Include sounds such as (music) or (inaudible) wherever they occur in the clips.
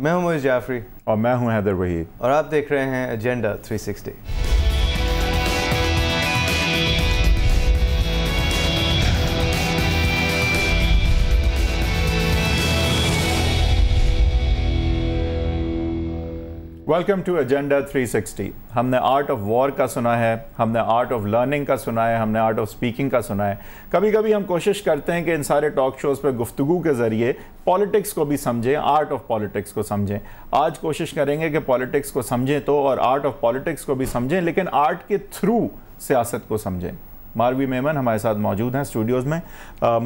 मैं हूं मोहित जाफरी और मैं हूं हैदर वही और आप देख रहे हैं एजेंडा 360 वेलकम टू एजेंडा 360 हमने आर्ट ऑफ वॉर का सुना है हमने आर्ट ऑफ लर्निंग का सुना है हमने आर्ट ऑफ स्पीकिंग का सुना है कभी कभी हम कोशिश करते हैं कि इन सारे टॉक शोज़ पर गुफ्तु के ज़रिए पॉलिटिक्स को भी समझें आर्ट ऑफ पॉलिटिक्स को समझें आज कोशिश करेंगे कि पॉलिटिक्स को समझें तो और आर्ट ऑफ पॉलिटिक्स को भी समझें लेकिन आर्ट के थ्रू सियासत को समझें मारवी मेमन हमारे साथ मौजूद हैं स्टूडियोज़ में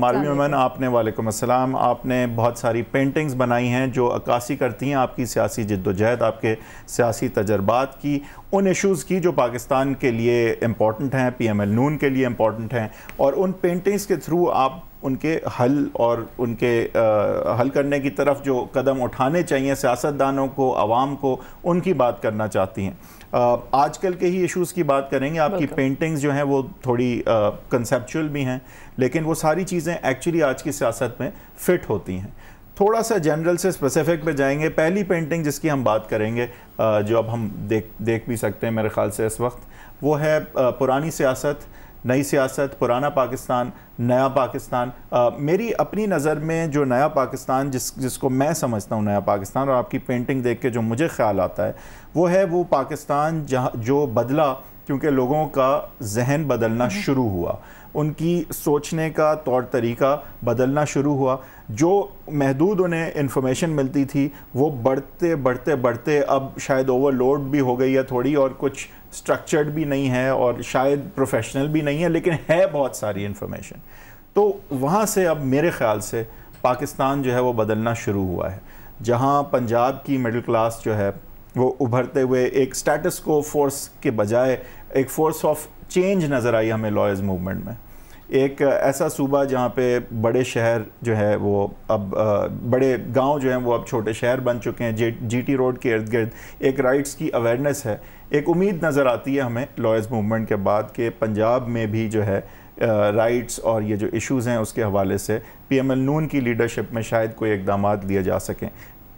मारवी मेमन तो। आपने वालेकुम अस्सलाम आपने बहुत सारी पेंटिंग्स बनाई हैं जो अक्सी करती हैं आपकी सियासी जद्दोजहद आपके सियासी तजर्बात की उन इश्यूज़ की जो पाकिस्तान के लिए इम्पॉर्टेंट हैं पी एम एल नून के लिए इम्पॉर्टेंट हैं और उन पेंटिंग्स के थ्रू आप उनके हल और उनके आ, हल करने की तरफ जो कदम उठाने चाहिए सियासतदानों को आवाम को उनकी बात करना चाहती हैं आजकल के ही इश्यूज की बात करेंगे आपकी पेंटिंग्स जो हैं वो थोड़ी कंसेप्चुअल भी हैं लेकिन वो सारी चीज़ें एक्चुअली आज की सियासत में फिट होती हैं थोड़ा सा जनरल से स्पेसिफिक पे जाएंगे पहली पेंटिंग जिसकी हम बात करेंगे जो अब हम देख देख भी सकते हैं मेरे ख्याल से इस वक्त वो है पुरानी सियासत नई सियासत पुराना पाकिस्तान नया पाकिस्तान आ, मेरी अपनी नज़र में जो नया पाकिस्तान जिस जिसको मैं समझता हूँ नया पाकिस्तान और आपकी पेंटिंग देख के जो मुझे ख्याल आता है वो है वो पाकिस्तान जहाँ जो बदला क्योंकि लोगों का जहन बदलना हम्म। शुरू हुआ उनकी सोचने का तौर तरीका बदलना शुरू हुआ जो महदूद उन्हें इन्फॉर्मेशन मिलती थी वो बढ़ते बढ़ते बढ़ते अब शायद ओवरलोड भी हो गई है थोड़ी और कुछ स्ट्रक्चर्ड भी नहीं है और शायद प्रोफेशनल भी नहीं है लेकिन है बहुत सारी इन्फॉर्मेशन तो वहाँ से अब मेरे ख्याल से पाकिस्तान जो है वो बदलना शुरू हुआ है जहाँ पंजाब की मिडिल क्लास जो है वो उभरते हुए एक स्टेटस को फोर्स के बजाय एक फोर्स ऑफ चेंज नज़र आई हमें लॉयज़ मूवमेंट में एक ऐसा सूबा जहाँ पे बड़े शहर जो है वो अब बड़े गांव जो हैं वो अब छोटे शहर बन चुके हैं जे जीटी रोड के इर्द गिर्द एक राइट्स की अवेयरनेस है एक उम्मीद नज़र आती है हमें लॉयस मूवमेंट के बाद कि पंजाब में भी जो है राइट्स और ये जो इश्यूज़ हैं उसके हवाले से पी एम एल नून की लीडरशिप में शायद कोई इकदाम लिए जा सकें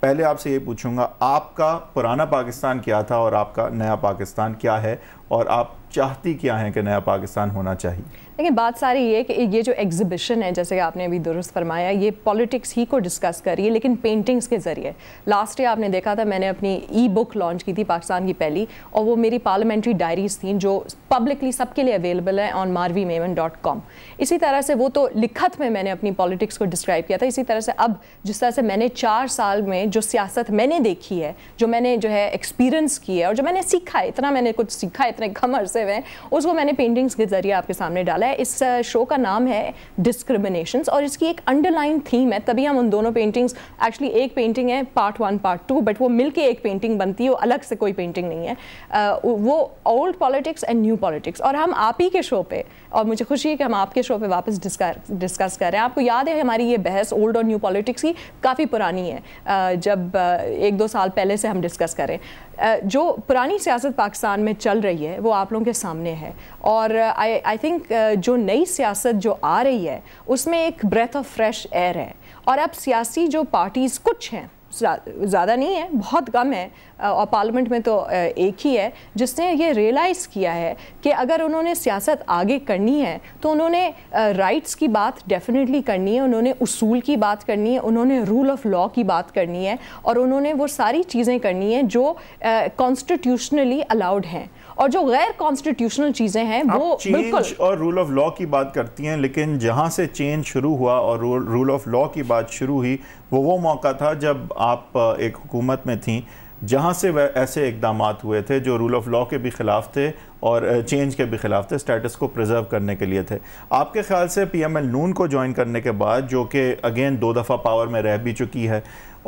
पहले आपसे ये पूछूंगा आपका पुराना पाकिस्तान क्या था और आपका नया पाकिस्तान क्या है और आप चाहती क्या हैं कि नया पाकिस्तान होना चाहिए लेकिन बात सारी ये कि ये जो एग्जिबिशन है जैसे कि आपने अभी दुरुस्त फरमाया ये पॉलिटिक्स ही को डिस्कस कर रही है लेकिन पेंटिंग्स के ज़रिए लास्ट ईयर आपने देखा था मैंने अपनी ई बुक लॉन्च की थी पाकिस्तान की पहली और वो मेरी पार्लियामेंट्री डायरीज थी जो पब्लिकली सबके लिए अवेलेबल है ऑन मारवी मेवन डॉट कॉम इसी तरह से वो तो लिखत में मैंने अपनी पॉलिटिक्स को डिस्क्राइब किया था इसी तरह से अब जिस तरह से मैंने चार साल में जो सियासत मैंने देखी है जो मैंने जो है एक्सपीरियंस की है और जो मैंने सीखा है इतना मैंने कुछ सीखा है इतने कम अरसे में उसको मैंने पेंटिंग्स के ज़रिए आपके सामने डाला है इस शो का नाम है डिस्क्रिमिनेशन और इसकी एक अंडरलाइन थीम है तभी हम उन दोनों पेंटिंग्स एक्चुअली एक पेंटिंग है part one part two but वो मिलके एक पेंटिंग बनती है वो अलग से कोई पेंटिंग नहीं है uh, वो old politics and new politics और हम आप ही के शो पे और मुझे खुशी है कि हम आपके शो पे वापस डिस्कस डिस्कस कर रहे हैं आपको याद है हमारी ये बहस ओल्ड और न्यू पॉलिटिक्स की काफ़ी पुरानी है uh, जब uh, एक दो साल पहले से हम डिस्कस करें जो पुरानी सियासत पाकिस्तान में चल रही है वो आप लोगों के सामने है और आई आई थिंक जो नई सियासत जो आ रही है उसमें एक ब्रेथ ऑफ फ्रेश एयर है और अब सियासी जो पार्टीज़ कुछ हैं ज़्यादा नहीं है बहुत कम है और पार्लियामेंट में तो एक ही है जिसने ये रियलाइज़ किया है कि अगर उन्होंने सियासत आगे करनी है तो उन्होंने राइट्स की बात डेफिनेटली करनी है उन्होंने उसूल की बात करनी है उन्होंने रूल ऑफ लॉ की बात करनी है और उन्होंने वो सारी चीज़ें करनी हैं जो कॉन्स्टिट्यूशनली अलाउड हैं और जो गैर कॉन्स्टिट्यूशनल चीजें हैं वो बिल्कुल और रूल ऑफ लॉ की बात करती हैं लेकिन जहां से चेंज शुरू हुआ और रूल ऑफ लॉ की बात शुरू हुई वो वो मौका था जब आप एक हुकूमत में थी जहाँ से वह ऐसे इकदाम हुए थे जो रूल ऑफ लॉ के भी ख़िलाफ़ थे और चेंज के भी ख़िलाफ़ थे स्टेटस को प्रिजर्व करने के लिए थे आपके ख्याल से पी एम एल नून को ज्वाइन करने के बाद जो कि अगेन दो दफ़ा पावर में रह भी चुकी है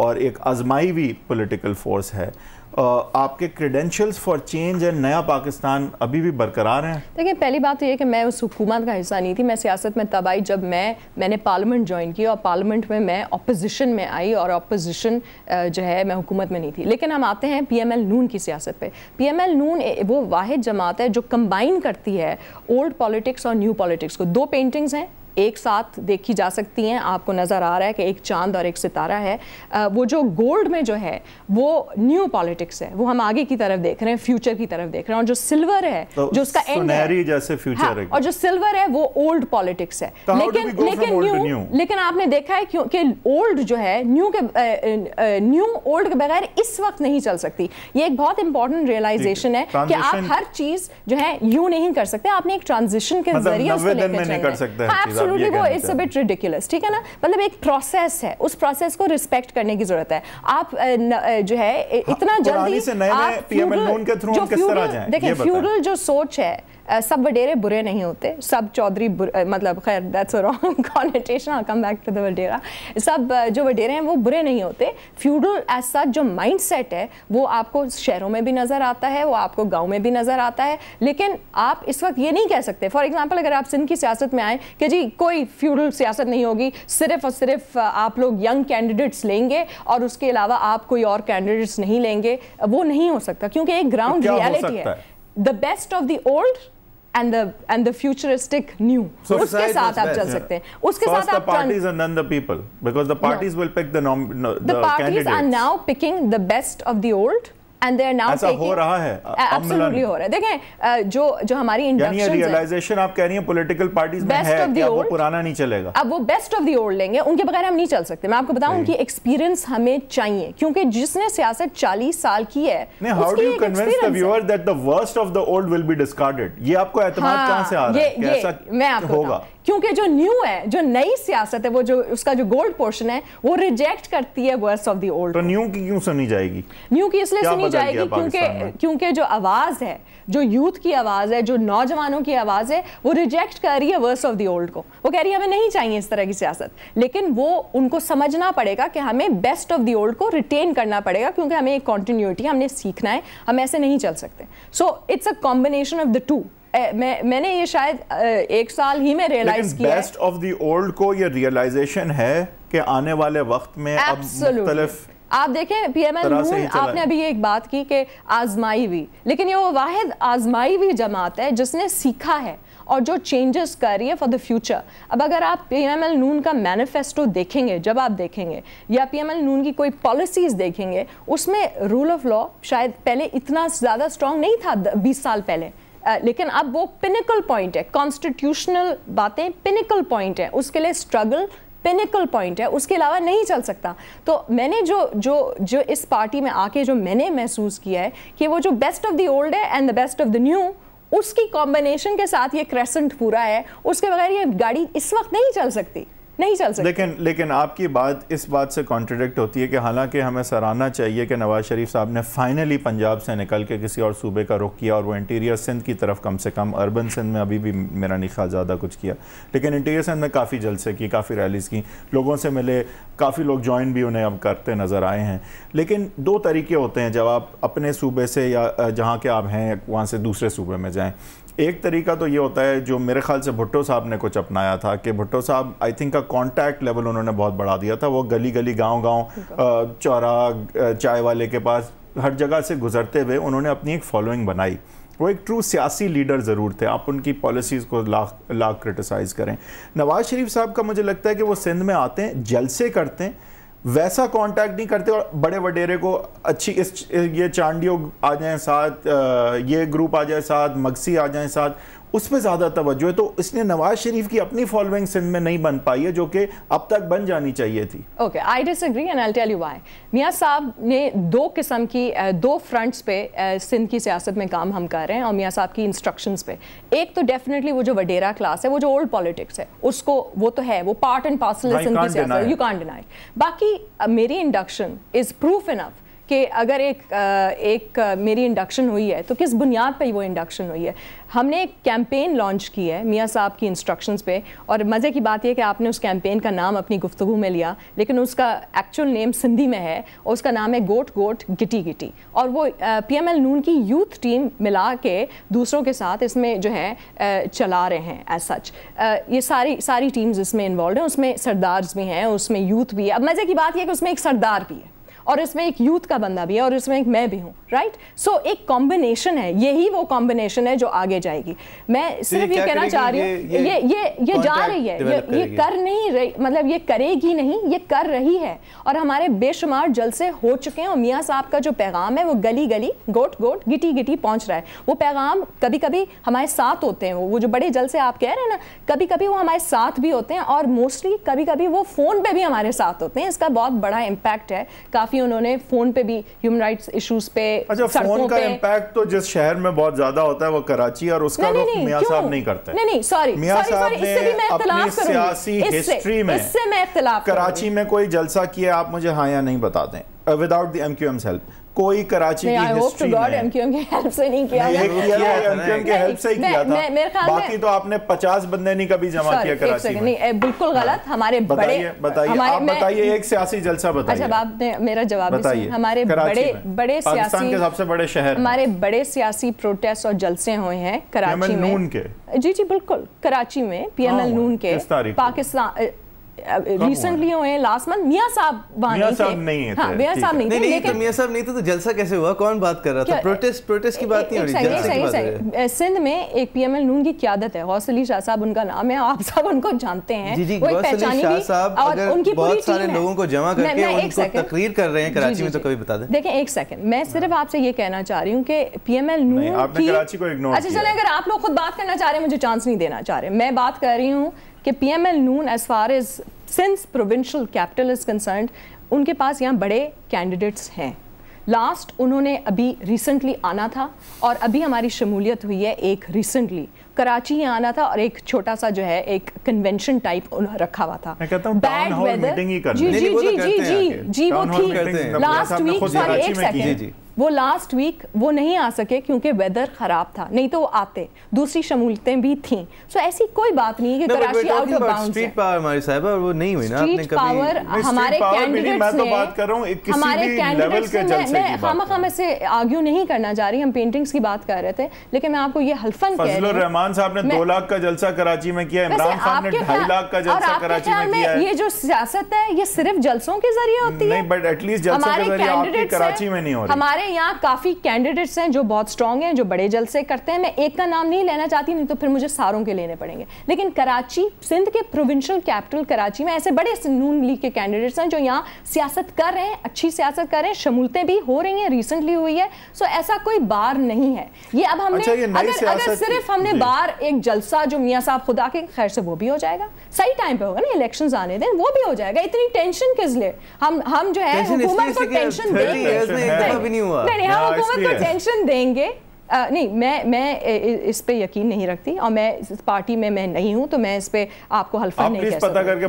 और एक आजमाई भी पोलिटिकल फ़ोर्स है आपके क्रेडेंशियल्स फॉर चेंज एंड नया पाकिस्तान अभी भी बरकरार हैं देखिए पहली बात तो ये कि मैं उस हुकूमत का हिस्सा नहीं थी मैं सियासत में तब आई जब मैं मैंने पार्लियामेंट ज्वाइन की और पार्लियामेंट में मैं अपोजिशन में आई और अपोजिशन जो है मैं हुकूमत में नहीं थी लेकिन हम आते हैं पी नून की सियासत पर पी नून वो वाद जमात है जो कम्बाइन करती है ओल्ड पॉलिटिक्स और न्यू पॉलिटिक्स को दो पेंटिंग्स हैं एक साथ देखी जा सकती हैं आपको नज़र आ रहा है कि एक चांद और एक सितारा है वो जो गोल्ड में जो है वो न्यू पॉलिटिक्स है वो हम आगे की तरफ देख रहे हैं फ्यूचर की तरफ देख रहे हैं और जो सिल्वर है तो जो उसका एंड है, जैसे फ्यूचर हाँ, है और जो सिल्वर है वो ओल्ड पॉलिटिक्स है तो लेकिन लेकिन न्यू लेकिन आपने देखा है क्योंकि ओल्ड जो है न्यू के न्यू ओल्ड के बगैर इस वक्त नहीं चल सकती ये एक बहुत इंपॉर्टेंट रियलाइजेशन है कि आप हर चीज जो है यू नहीं कर सकते आपने एक ट्रांजिशन के मतलब जरिए उसको लेकर चलना एब्सोल्युटली वो इट्स अ बिट रिडिकुलस ठीक है ना मतलब एक प्रोसेस है उस प्रोसेस को रिस्पेक्ट करने की जरूरत है आप न, जो है हाँ, इतना जल्दी तरह फ्यूडल देखिए फ्यूडल जो सोच है Uh, सब वडेरे बुरे नहीं होते सब चौधरी uh, मतलब खैर that's wrong connotation I come back to the Wadera सब uh, जो वडेरे हैं वो बुरे नहीं होते फ्यूडल एज सच जो माइंड सेट है वो आपको शहरों में भी नज़र आता है वो आपको गाँव में भी नज़र आता है लेकिन आप इस वक्त ये नहीं कह सकते फॉर एग्जाम्पल अगर आप सिंध की सियासत में आए कि जी कोई फ्यूडल सियासत नहीं होगी सिर्फ और सिर्फ आप लोग यंग कैंडिडेट्स लेंगे और उसके अलावा आप कोई और कैंडिडेट्स नहीं लेंगे वो नहीं हो सकता क्योंकि एक ग्राउंड रियलिटी है the best of the old and the and the futuristic new so uske sath aap chal sakte hain uske First sath aap the parties and then the people because the parties no. will pick the nom no, the, the parties candidates. are now picking the best of the old and they are now ऐसा हो रहा है absolutely हो रहा है देखें जो जो हमारी इंडक्शन रियलाइजेशन आप कह रही हैं पॉलिटिकल पार्टीज में है कि वो पुराना नहीं चलेगा अब वो बेस्ट ऑफ द ओल्ड लेंगे उनके बगैर हम नहीं चल सकते मैं आपको बताऊं उनकी एक्सपीरियंस हमें चाहिए क्योंकि जिसने सियासत 40 साल की है how do you convince the viewer that the worst of the old will be discarded ये आपको एतमाद हाँ, कहां से आ रहा है ऐसा मैं आपको होगा क्योंकि जो न्यू है जो नई सियासत है वो जो उसका जो गोल्ड पोर्शन है वो रिजेक्ट करती है वर्स ऑफ दी ओल्ड तो न्यू की क्यों सुनी जाएगी न्यू की इसलिए सुनी जाएगी क्योंकि क्योंकि जो आवाज़ है जो यूथ की आवाज़ है जो नौजवानों की आवाज़ है वो रिजेक्ट कर रही है वर्स ऑफ दी ओल्ड को वो कह रही है हमें नहीं चाहिए इस तरह की सियासत लेकिन वो उनको समझना पड़ेगा कि हमें बेस्ट ऑफ दी ओल्ड को रिटेन करना पड़ेगा क्योंकि हमें एक कॉन्टीन्यूटी हमने सीखना है हम ऐसे नहीं चल सकते so it's a combination of the two मैंने ये शायद एक साल ही में रियलाइज किया बेस्ट ऑफ द ओल्ड को ये रियलाइजेशन है कि आने वाले वक्त में अब मुख्तलिफ आप देखें पी नून आपने अभी एक बात की कि आजमाई हुई लेकिन ये वो वाहिद आजमाई हुई जमात है जिसने सीखा है और जो चेंजेस कर रही है फॉर द फ्यूचर अब अगर आप पीएमएल नून का मैनिफेस्टो देखेंगे जब आप देखेंगे या पीएमएल नून की कोई पॉलिसीज़ देखेंगे उसमें रूल ऑफ लॉ शायद पहले इतना ज़्यादा स्ट्रॉन्ग नहीं था बीस साल पहले लेकिन अब वो पिनिकल पॉइंट है कॉन्स्टिट्यूशनल बातें पिनिकल पॉइंट है उसके लिए स्ट्रगल पिनिकल पॉइंट है उसके अलावा नहीं चल सकता तो मैंने जो जो जो इस पार्टी में आके जो मैंने महसूस किया है कि वो जो बेस्ट ऑफ द ओल्ड है and the best of the new उसकी कॉम्बिनेशन के साथ ये क्रेसेंट पूरा है उसके बगैर ये गाड़ी इस वक्त नहीं चल सकती नहीं चल सकते लेकिन लेकिन आपकी बात इस बात से कॉन्ट्रडिक्ट होती है कि हालांकि हमें सराहना चाहिए कि नवाज शरीफ साहब ने फाइनली पंजाब से निकल के किसी और सूबे का रुख किया और वो इंटीरियर सिंध की तरफ कम से कम अर्बन सिंध में अभी भी मेरा निखा ज़्यादा कुछ किया लेकिन इंटीरियर सिंध में काफ़ी जलसे किए काफ़ी रैलीज़ की लोगों से मिले काफ़ी लोग ज्वाइन भी उन्हें अब करते नज़र आए हैं लेकिन दो तरीके होते हैं जब आप अपने सूबे से या जहाँ के आप हैं वहाँ से दूसरे सूबे में जाएँ एक तरीका तो ये होता है जो मेरे ख्याल से भुट्टो साहब ने कुछ अपनाया था कि भुट्टो साहब आई थिंक का कॉन्टैक्ट लेवल उन्होंने बहुत बढ़ा दिया था वो गली गली गांव गांव चौरा चाय वाले के पास हर जगह से गुजरते हुए उन्होंने अपनी एक फॉलोइंग बनाई वो एक ट्रू सियासी लीडर ज़रूर थे आप उनकी पॉलिसीज़ को लाख लाख क्रिटिसाइज़ करें नवाज़ शरीफ साहब का मुझे लगता है कि वो सिंध में आते हैं जलसे करते हैं वैसा कांटेक्ट नहीं करते और बड़े वडेरे को अच्छी इस ये चांडियो आ जाए साथ ये ग्रुप आ जाए साथ मक्सी आ जाए साथ उस पर ज़्यादा तवज्जो है तो इसने नवाज शरीफ की अपनी फॉलोइंग सिंध में नहीं बन पाई है जो कि अब तक बन जानी चाहिए थी okay I this and I tell you साहब ने दो किस्म की दो फ्रंट्स पे सिंध की सियासत में काम हम कर रहे हैं और मियाँ साहब की इंस्ट्रक्शंस पे एक तो डेफिनेटली वो जो वडेरा क्लास है वो जो ओल्ड पॉलिटिक्स है उसको वो तो है वो पार्ट एंड पार्सल है सिंध की सियासत यू डिनाई बाकी मेरी इंडक्शन इज प्रूफ इनफ कि अगर एक एक मेरी इंडक्शन हुई है तो किस बुनियाद पर वो इंडक्शन हुई है हमने एक कैंपेन लॉन्च की है मियाँ साहब की इंस्ट्रक्शंस पे और मज़े की बात यह कि आपने उस कैंपेन का नाम अपनी गुफ्तु में लिया लेकिन उसका एक्चुअल नेम सिंधी में है और उसका नाम है गोट गोट गिटी गिटी और वो पी एम एल नून की यूथ टीम मिला के दूसरों के साथ इसमें जो है चला रहे हैं एज सच ये सारी सारी टीम्स इसमें इन्वॉल्व हैं उसमें सरदार्स भी हैं उसमें यूथ भी है अब मज़े की बात यह कि उसमें एक सरदार भी है और इसमें एक यूथ का बंदा भी है और इसमें एक मैं भी हूँ राइट सो एक कॉम्बिनेशन है यही वो कॉम्बिनेशन है जो आगे जाएगी मैं तो सिर्फ ये कहना चाह रही हूँ ये ये ये जा रही है ये, ये कर नहीं रही मतलब ये करेगी नहीं ये कर रही है और हमारे बेशुमार जलसे हो चुके हैं और मियाँ साहब का जो पैगाम है वो गली गली गोट गोट गिटी गिटी पहुँच रहा है वो पैगाम कभी कभी हमारे साथ होते हैं वो जो बड़े जलसे आप कह रहे हैं ना कभी कभी वो हमारे साथ भी होते हैं और मोस्टली कभी कभी वो फ़ोन पे भी हमारे साथ होते हैं इसका बहुत बड़ा इम्पैक्ट है काफ़ी काफी उन्होंने फोन पे भी ह्यूमन राइट्स इश्यूज पे अच्छा फोन का इम्पैक्ट तो जिस शहर में बहुत ज्यादा होता है वो कराची और उसका रुख मियां साहब नहीं करते नहीं नहीं सॉरी मियां साहब ने अपनी सियासी हिस्ट्री में इससे मैं कराची में कोई जलसा किया आप मुझे हाँ या नहीं बता दें विदाउट द एमक्यूएम्स हेल्प कोई कराची की हिस्ट्री में एमक्यूएम के हेल्प से नहीं किया एमक्यूएम के हेल्प से ही किया था बाकी तो आपने पचास बंदे नहीं कभी जमा किया कराची में बिल्कुल हाँ। गलत हमारे बड़े बताइए आप बताइए एक सियासी जलसा बताइए अच्छा आपने मेरा जवाब बताइए हमारे बड़े बड़े सियासी के सबसे बड़े शहर हमारे बड़े सियासी प्रोटेस्ट और जलसे हुए हैं कराची में नून के जी जी बिल्कुल कराची में पीएमएल हाँ, नून के पाकिस्तान रिसेंटली हुए लास्ट मंथ हाँ, मियाँ साहब नहीं है थे तो जलसा कैसे हुआ कौन बात कर रहा था प्रोटेस्ट प्रोटेस्ट की बात नहीं हो सिंध में एक पी एम एल नून की क्यादत है गौस शाह साहब उनका नाम है आप सब उनको जानते हैं उनकी बहुत सारे लोगों को जमा करके उनको तकरीर कर रहे हैं कराची में तो कभी बता दें देखें एक सेकंड मैं हाँ। सिर्फ आपसे ये कहना चाह रही हूँ कि पीएमएल नून की अच्छा चले अगर आप लोग खुद बात करना चाह रहे हैं मुझे चांस नहीं देना चाह रहे मैं बात कर रही हूँ कि P M L Noon as far as since provincial capital is concern उनके पास यहाँ बड़े कैंडिडेट्स हैं लास्ट उन्होंने अभी रिसेंटली आना था और अभी हमारी शमूलियत हुई है एक रिसेंटली कराची ही आना था और एक छोटा सा जो है एक कन्वेंशन टाइप रखा हुआ था बैड वेदर तो जी जी जी जी जी जी वो थी लास्ट वीक सॉरी एक सेकेंड वो लास्ट वीक वो नहीं आ सके क्योंकि वेदर ख़राब था नहीं तो वो आते दूसरी शमूलतें भी थी सो so, ऐसी कोई बात नहीं है कि Karachi out of bounds street power हमारी साहब और वो नहीं हुई ना आपने कभी पावर हमारे कैंडिडेट्स मैं तो बात कर रहा हूं हमारे कैंडिडेट्स ने मैं खामखा से आर्ग्यू नहीं करना जा रही हम पेंटिंग्स की बात कर रहे थे लेकिन मैं आपको ये हल्फन कह रही हूं रहमान साहब ने 2 लाख का जलसा कराची में किया इमरान खान ने 2.5 हाँ, लाख का जलसा कराची में किया ये जो सियासत है ये सिर्फ जलसों के जरिए होती है नहीं बट एटलीस्ट जलसों के जरिए आपकी कराची में नहीं हो रही हमारे यहाँ काफ़ी कैंडिडेट्स हैं जो बहुत स्ट्रॉन्ग हैं जो बड़े जलसे करते हैं मैं एक का नाम नहीं लेना चाहती नहीं तो फिर मुझे सारों के लेने पड़ेंगे लेकिन कराची सिंध के प्रोविंशियल कैपिटल कराची में ऐसे बड़े नून लीग के कैंडिडेट्स हैं जो यहाँ सियासत कर रहे हैं अच्छी सियासत कर रहे हैं शमूलतें भी हो रही हैं रिसेंटली हुई है सो ऐसा कोई बार नहीं है ये अब हमने अच्छा, ये अगर, अगर सिर्फ हमने बार एक जलसा जो मियाँ साहब खुदा के खैर से वो भी हो जाएगा सही टाइम पे होगा ना इलेक्शन आने दें वो भी हो जाएगा इतनी टेंशन किस लिए हम हम जो है हुकूमत को टेंशन दे हुआ नहीं, हम हुकूमत को टेंशन देंगे आ, नहीं मैं मैं इस पे यकीन नहीं रखती और मैं इस पार्टी में मैं नहीं हूं तो मैं इस पे आपको हल्फा आप नहीं पता करके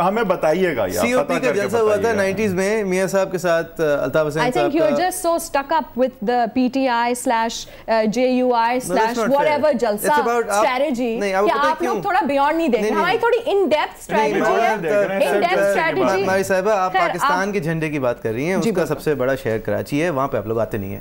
हमें बताइएगा सीओपी का जलसा हुआ था 90s में मियां साहब के साथ Altaf Hussain I think you are just so stuck up with the PTI JUI whatever जलसा स्ट्रेटजी आप लोग थोड़ा बियॉन्ड नहीं देख हमारी थोड़ी इन डेप्थ स्ट्रेटजी है इन डेप्थ स्ट्रेटजी आप पाकिस्तान के झंडे की बात कर रही हैं उसका सबसे बड़ा शहर कराची है वहां पे आप लोग आते नहीं है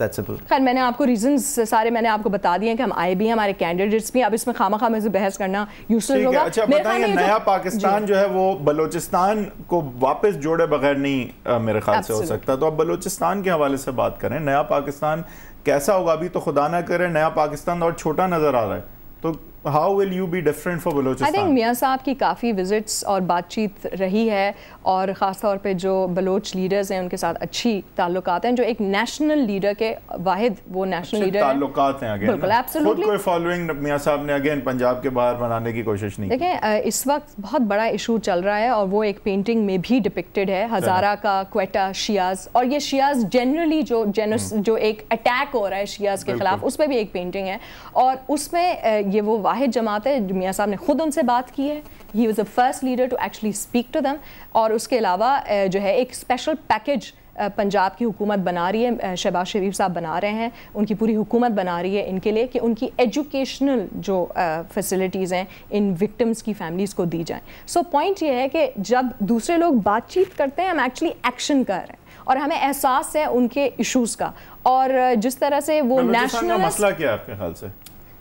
खैर मैंने आपको रीजन सारे मैंने आपको बता दिए कि हम आए भी हैं हमारे कैंडिडेट्स भी अब इसमें खामा खामे से बहस करना यूजफुल होगा अच्छा, बताइए नया पाकिस्तान जो है वो बलोचिस्तान को वापस जोड़े बगैर नहीं आ, मेरे ख्याल से हो सकता तो अब बलोचिस्तान के हवाले से बात करें नया पाकिस्तान कैसा होगा अभी तो खुदा ना करे नया पाकिस्तान तो और छोटा नज़र आ रहा है तो how will you be different for Balochistan? I think मियाँ साहब की काफ़ी विजिट्स और बातचीत रही है और ख़ास तौर पे जो बलोच लीडर्स हैं उनके साथ अच्छी ताल्लुक हैं जो एक नेशनल लीडर के वाहिद वो नेशनल लीडर हैं बिल्कुल कोई फॉलोइंग मियाँ साहब ने अगेन पंजाब के बाहर बनाने की कोशिश नहीं देखें इस वक्त बहुत बड़ा इशू चल रहा है और वो एक पेंटिंग में भी डिपिक्टेड है हज़ारा का क्वेटा शियाज और ये शियाज जनरली जो हम्म। जो एक अटैक हो रहा है शियाज के खिलाफ उस पर भी एक पेंटिंग है और उसमें ये वो वाहिद जमात है मियाँ साहब ने ख़ुद उनसे बात की है he was the first leader to actually speak to them और उसके अलावा जो है एक स्पेशल पैकेज पंजाब की हुकूमत बना रही है शहबाज शरीफ साहब बना रहे हैं उनकी पूरी हुकूमत बना रही है इनके लिए कि उनकी एजुकेशनल जो फैसिलिटीज़ हैं इन विक्टिम्स की फैमिलीज़ को दी जाएं सो पॉइंट ये है कि जब दूसरे लोग बातचीत करते हैं हम एक्चुअली एक्शन कर रहे हैं और हमें एहसास है उनके इश्यूज़ का और जिस तरह से वो नेशनल मसला क्या है आपके ख्याल से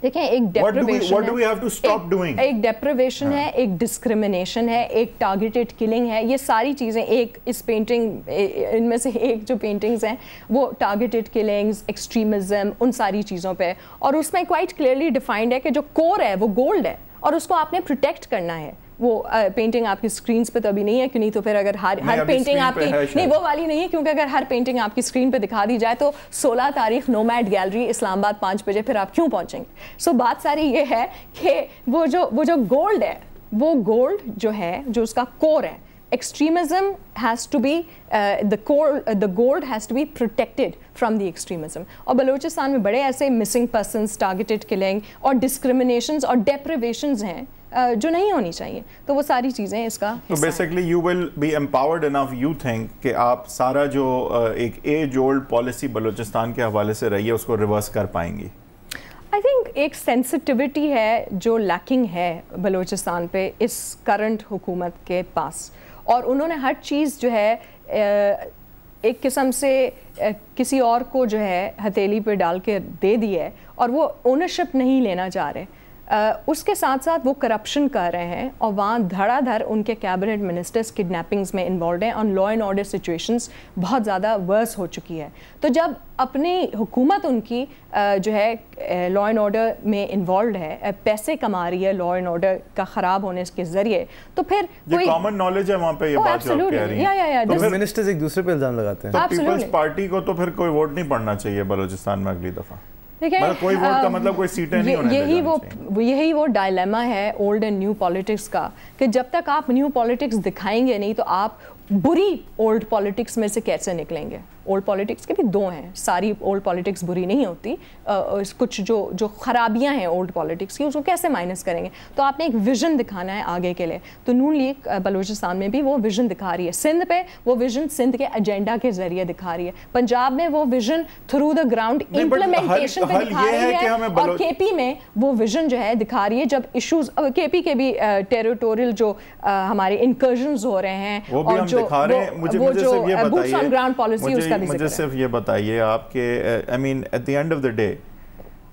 देखें एक डेप्रिवेशन एक डेप्रिवेशन हाँ। है एक डिस्क्रिमिनेशन है एक टारगेटेड किलिंग है ये सारी चीज़ें एक इस पेंटिंग इनमें से एक जो पेंटिंग्स हैं वो टारगेटेड किलिंग्स एक्सट्रीमिज्म उन सारी चीज़ों पर और उसमें क्वाइट क्लियरली डिफाइंड है कि जो कोर है वो गोल्ड है और उसको आपने प्रोटेक्ट करना है वो पेंटिंग आपकी स्क्रीन पे तो अभी नहीं है क्यों नहीं तो फिर अगर हर हर पेंटिंग आपकी नहीं वो वाली नहीं है क्योंकि अगर हर पेंटिंग आपकी स्क्रीन पे दिखा दी जाए तो 16 तारीख नोमैड गैलरी इस्लामाबाद पाँच बजे फिर आप क्यों पहुंचेंगे सो बात सारी ये है कि वो जो वो जो गोल्ड है वो गोल्ड जो है जो उसका कोर है extremism has to be the the core uh, the gold has to be protected और बलोचिस्तान में बड़े ऐसे मिसिंग पर्सन टारगेटेड किलिंग और डिस्क्रिमिनेशन और deprivations हैं जो नहीं होनी चाहिए तो वो सारी चीज़ें इसका तो basically you will be empowered enough you think कि आप सारा जो एक एज ओल्ड पॉलिसी बलूचिस्तान के हवाले से रही है उसको रिवर्स कर पाएंगी आई थिंक एक सेंसिटिविटी है जो लैकिंग है बलूचिस्तान पे इस करंट हुकूमत के पास और उन्होंने हर चीज़ जो है एक किस्म से किसी और को जो है हथेली पे डाल के दे दी है और वो ओनरशिप नहीं लेना चाह रहे उसके साथ साथ वो करप्शन कर रहे हैं और वहाँ धड़ाधड़ उनके कैबिनेट मिनिस्टर्स किडनैपिंग्स में इन्वॉल्व हैं और लॉ एंड ऑर्डर सिचुएशंस बहुत ज़्यादा वर्स हो चुकी है तो जब अपनी हुकूमत उनकी जो है लॉ एंड ऑर्डर में इन्वॉल्व है पैसे कमा रही है लॉ एंड ऑर्डर का ख़राब होने के ज़रिए तो फिर ये कॉमन नॉलेज है वहाँ पे ये oh, बात आप कह रही हैं तो एक दूसरे पर इल्ज़ाम लगाते हैं तो पीपल्स पार्टी को तो फिर कोई वोट नहीं पड़ना चाहिए बलोचिस्तान में अगली दफ़ा देखिए मतलब कोई वोट का मतलब कोई सीटें नहीं होने यही वो यही वो डायलेमा है ओल्ड एंड न्यू पॉलिटिक्स का कि जब तक आप न्यू पॉलिटिक्स दिखाएंगे नहीं तो आप बुरी ओल्ड पॉलिटिक्स में से कैसे निकलेंगे ओल्ड पॉलिटिक्स के भी दो हैं सारी ओल्ड पॉलिटिक्स बुरी नहीं होती कुछ जो जो खराबियां हैं ओल्ड पॉलिटिक्स की उसको कैसे माइनस करेंगे तो आपने एक विजन दिखाना है आगे के लिए तो नून लीग बलूचिस्तान में भी वो विजन दिखा रही है सिंध पे वो विजन सिंध के एजेंडा के जरिए दिखा रही है पंजाब में वो vision through the ground implementation पे दिखा रही है, और और केपी में वो विजन जो है दिखा रही है जब के केपी के भी टेरिटोरियल जो हमारे इंकर्जन हो रहे हैं और जो वो जो बूट्स ऑन ग्राउंड पॉलिसी उसका मुझे सिर्फ ये बताइए आपके I mean at the end of the day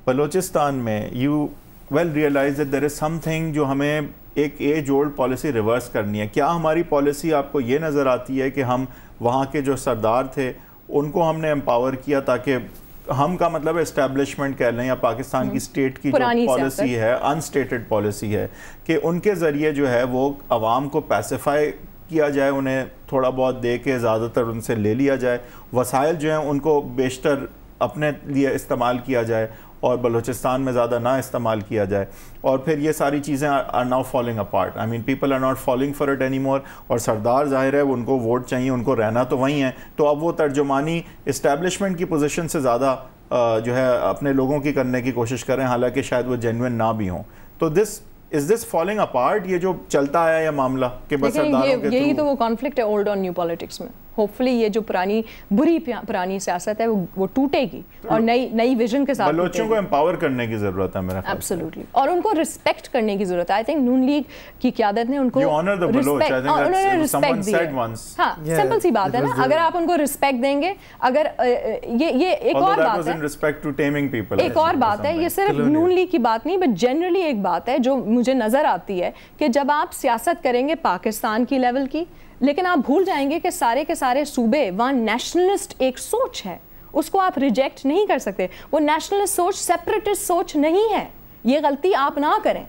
Balochistan में you well realise that there is something जो हमें एक एज ओल्ड पॉलिसी रिवर्स करनी है क्या हमारी पॉलिसी आपको ये नज़र आती है कि हम वहाँ के जो सरदार थे उनको हमने एम्पावर किया ताकि हम का मतलब इस्टेब्लिशमेंट कह लें या पाकिस्तान की स्टेट हम्म। की जो पॉलिसी है अनस्टेटेड पॉलिसी है कि उनके ज़रिए जो है वो आवाम को पैसिफाई किया जाए उन्हें थोड़ा बहुत दे के ज़्यादातर उनसे ले लिया जाए वसाइल जो हैं उनको बेशतर अपने लिए इस्तेमाल किया जाए और बलूचिस्तान में ज़्यादा ना इस्तेमाल किया जाए और फिर ये सारी चीज़ें are now falling apart I mean people are not falling for it any more और सरदार जाहिर है उनको वोट चाहिए उनको रहना तो वहीं है तो अब वो तर्जुमानी इस्टेबलिशमेंट की पोजिशन से ज़्यादा जो है अपने लोगों की करने की कोशिश करें हालांकि शायद वो जेनविन ना भी हों तो this is this following apart ये जो चलता है या मामला के बस ये, यही तो वो कॉन्फ्लिक्ट है ओल्ड और न्यू पॉलिटिक्स में होपफुली ये जो पुरानी बुरी पुरानी सियासत है वो वो टूटेगी और हाँ। नई नई विजन के साथ बलोचों को एम्पावर करने की जरूरत है मेरा एब्सोल्युटली और उनको रिस्पेक्ट करने की जरूरत है आई थिंक नून लीग की क्यादत ने उनको हाँ, उन्होंने रिस्पेक्ट दी हाँ सिंपल सी बात है ना अगर आप उनको रिस्पेक्ट देंगे अगर ये ये एक और बात है एक और बात है ये सिर्फ नून लीग की बात नहीं बट जनरली एक बात है जो मुझे नजर आती है कि जब आप सियासत करेंगे पाकिस्तान की लेवल की लेकिन आप भूल जाएंगे कि सारे के सारे सूबे वहाँ नेशनलिस्ट एक सोच है उसको आप रिजेक्ट नहीं कर सकते वो नेशनलिस्ट सोच सेपरेटिस्ट सोच नहीं है ये गलती आप ना करें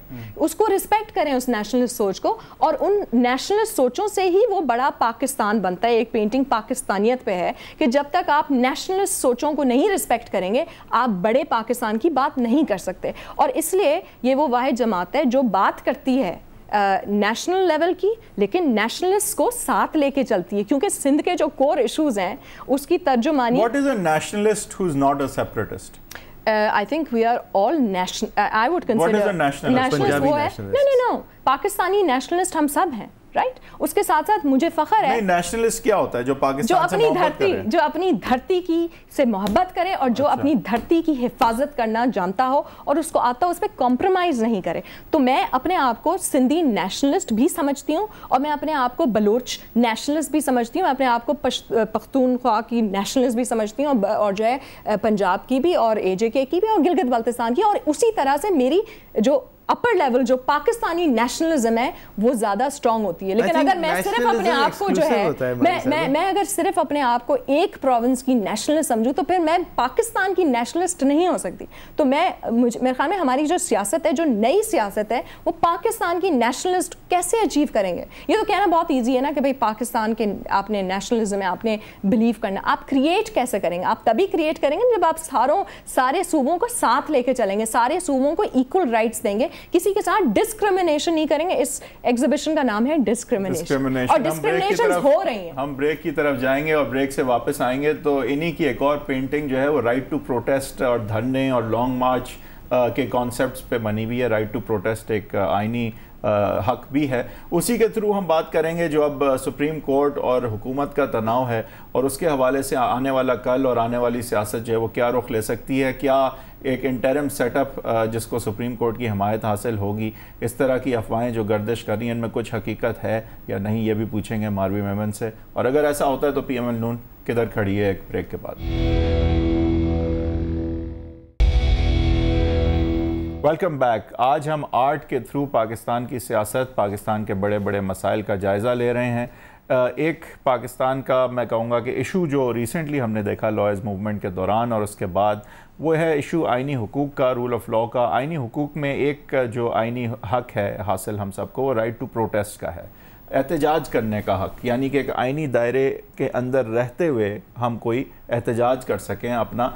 उसको रिस्पेक्ट करें उस नेशनलिस्ट सोच को और उन नेशनलिस्ट सोचों से ही वो बड़ा पाकिस्तान बनता है एक पेंटिंग पाकिस्तानियत पे है कि जब तक आप नेशनलिस्ट सोचों को नहीं रिस्पेक्ट करेंगे आप बड़े पाकिस्तान की बात नहीं कर सकते और इसलिए ये वो वाहि जमात है जो बात करती है नेशनल लेवल की लेकिन नेशनलिस्ट को साथ लेके चलती है क्योंकि सिंध के जो कोर इश्यूज हैं उसकी तर्जुमानी what is a who I think we are all national I would consider what no no no Pakistani nationalist हम सब हैं राइट उसके साथ साथ मुझे फखर है नेशनलिस्ट क्या होता है जो पाकिस्तान जो अपनी धरती जो अपनी धरती की से मोहब्बत करे और जो अच्छा। अपनी धरती की हिफाजत करना जानता हो और उसको आता हो उस पर कॉम्प्रोमाइज नहीं करे तो मैं अपने आप को सिंधी नेशनलिस्ट भी समझती हूँ और मैं अपने आप को बलोच नेशनलिस्ट भी समझती हूँ मैं अपने आप को पख्तूनख्वा की नेशनलिस्ट भी समझती हूँ और जो है पंजाब की भी और ए की भी और गिलगित बल्तिस्तान की और उसी तरह से मेरी जो अपर लेवल जो पाकिस्तानी नेशनलिज्म है वो ज्यादा स्ट्रांग होती है लेकिन अगर मैं सिर्फ अपने आप को जो है मैं मैं मैं अगर सिर्फ अपने आप को एक प्रोविंस की नेशनलिस्ट समझू तो फिर मैं पाकिस्तान की नेशनलिस्ट नहीं हो सकती तो मैं मुझे मेरे ख्याल में हमारी जो सियासत है जो नई सियासत है वो पाकिस्तान की नेशनलिस्ट कैसे अचीव करेंगे ये तो कहना बहुत ईजी है ना कि भाई पाकिस्तान के आपने नेशनलिज्म है आपने बिलीव करना आप क्रिएट कैसे करेंगे आप तभी क्रिएट करेंगे जब आप सारों सारे सूबों को साथ लेके चलेंगे सारे सूबों को इक्वल राइट्स देंगे किसी के साथ डिस्क्रिमिनेशन नहीं करेंगे इस एग्जीबिशन का नाम है डिस्क्रिमिनेशन और डिस्क्रिमिनेशन हो रही है हम ब्रेक की तरफ जाएंगे और ब्रेक से वापस आएंगे तो इन्हीं की एक और पेंटिंग जो है वो राइट टू प्रोटेस्ट और धरने और लॉन्ग मार्च के कॉन्सेप्ट पे बनी हुई है राइट टू प्रोटेस्ट एक आइनी हक भी है उसी के थ्रू हम बात करेंगे जो अब सुप्रीम कोर्ट और हुकूमत का तनाव है और उसके हवाले से आने वाला कल और आने वाली सियासत जो है वो क्या रुख ले सकती है क्या एक इंटरम सेटअप uh, जिसको सुप्रीम कोर्ट की हमायत हासिल होगी इस तरह की अफवाहें जो गर्दिश कर रही हैं इनमें कुछ हकीकत है या नहीं ये भी पूछेंगे मारवी मेमन से और अगर ऐसा होता है तो पी एम नून किधर खड़ी है एक ब्रेक के बाद वेलकम बैक आज हम आर्ट के थ्रू पाकिस्तान की सियासत पाकिस्तान के बड़े बड़े मसाइल का जायज़ा ले रहे हैं uh, एक पाकिस्तान का मैं कहूँगा कि इशू जो रिसेंटली हमने देखा लॉयज़ मूवमेंट के दौरान और उसके बाद वो है इशू आइनी हकूक़ का रूल ऑफ लॉ का आइनी हकूक़ में एक जो आइनी हक है हासिल हम सबको वो राइट टू प्रोटेस्ट का है एहतजाज करने का हक यानी कि एक आइनी दायरे के अंदर रहते हुए हम कोई एहतजाज कर सकें अपना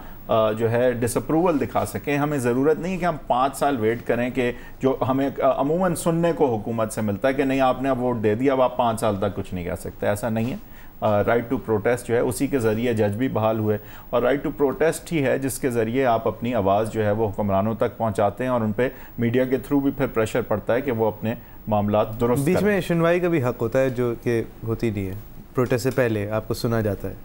जो है डिसअप्रूवल दिखा सकें हमें ज़रूरत नहीं कि हम पाँच साल वेट करें कि जो हमें अमूमन सुनने को हुकूमत से मिलता है कि नहीं आपने अब वोट दे दिया अब आप पाँच साल तक कुछ नहीं कह सकते ऐसा नहीं है राइट टू प्रोटेस्ट जो है उसी के ज़रिए जज भी बहाल हुए और राइट टू प्रोटेस्ट ही है जिसके ज़रिए आप अपनी आवाज़ जो है वो हुक्मरानों तक पहुँचाते हैं और उन पर मीडिया के थ्रू भी फिर प्रेशर पड़ता है कि वो अपने मामला दुरुस्त बीच में सुनवाई का भी हक होता है जो कि होती नहीं है प्रोटेस्ट से पहले आपको सुना जाता है